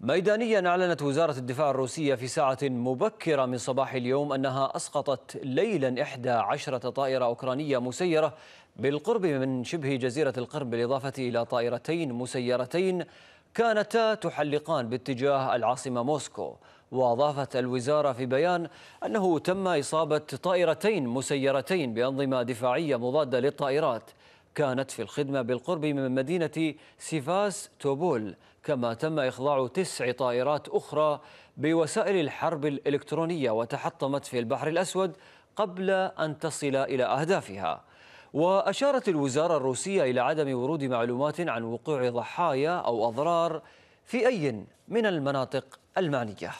ميدانيا أعلنت وزارة الدفاع الروسية في ساعة مبكرة من صباح اليوم أنها أسقطت ليلا إحدى عشرة طائرة أوكرانية مسيرة بالقرب من شبه جزيرة القرم بالإضافة إلى طائرتين مسيرتين كانتا تحلقان باتجاه العاصمة موسكو وأضافت الوزارة في بيان أنه تم إصابة طائرتين مسيرتين بأنظمة دفاعية مضادة للطائرات كانت في الخدمة بالقرب من مدينة سيفاس توبول كما تم إخضاع تسع طائرات أخرى بوسائل الحرب الإلكترونية وتحطمت في البحر الأسود قبل أن تصل إلى أهدافها وأشارت الوزارة الروسية إلى عدم ورود معلومات عن وقوع ضحايا أو أضرار في أي من المناطق المعنية